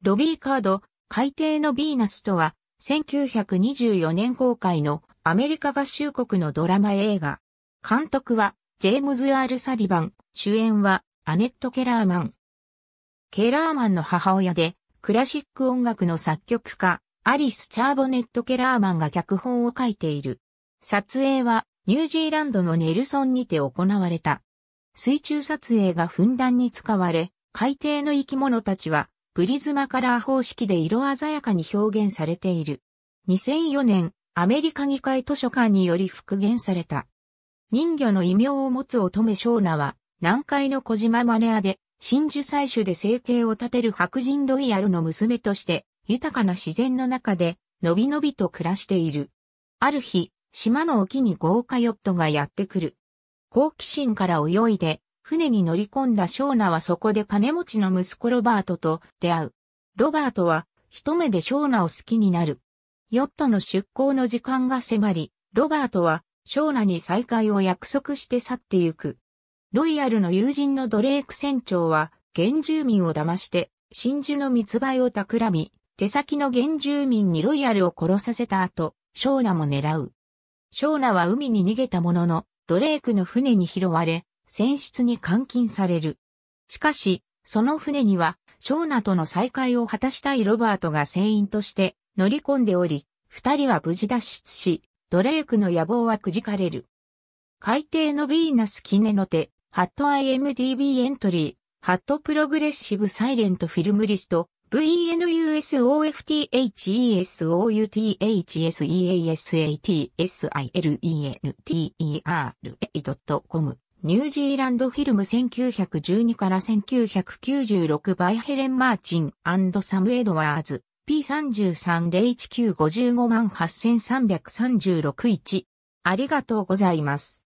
ロビー・カード、海底のヴィーナスとは、1924年公開のアメリカ合衆国のドラマ映画。監督は、ジェームズ・アール・サリバン、主演は、アネット・ケラーマン。ケラーマンの母親で、クラシック音楽の作曲家、アリス・チャーボネット・ケラーマンが脚本を書いている。撮影は、ニュージーランドのネルソンにて行われた。水中撮影がふんだんに使われ、海底の生き物たちはプリズマカラー方式で色鮮やかに表現されている。2004年、アメリカ議会図書館により復元された。人魚の異名を持つ乙女少奈は、南海の小島マネアで、真珠採取で生計を立てる白人ロイヤルの娘として、豊かな自然の中で、のびのびと暮らしている。ある日、島の沖に豪華ヨットがやってくる。好奇心から泳いで、船に乗り込んだショーナはそこで金持ちの息子ロバートと出会う。ロバートは一目でショーナを好きになる。ヨットの出港の時間が迫り、ロバートはショーナに再会を約束して去ってゆく。ロイヤルの友人のドレーク船長は原住民を騙して真珠の密売を企み、手先の原住民にロイヤルを殺させた後、ショーナも狙う。ショーナは海に逃げたものの、ドレークの船に拾われ、船室に監禁される。しかし、その船には、ショーナとの再会を果たしたいロバートが船員として乗り込んでおり、二人は無事脱出し、ドレイクの野望はくじかれる。海底のヴィーナス・キネの手、ハット IMDB エントリー、ハットプログレッシブ・サイレント・フィルムリスト、VNUSOFTHESOUTHSEASATSILENTER.com ニュージーランドフィルム1912から1996バイヘレン・マーチンサム・エドワーズ P33-01955 万83336-1ありがとうございます。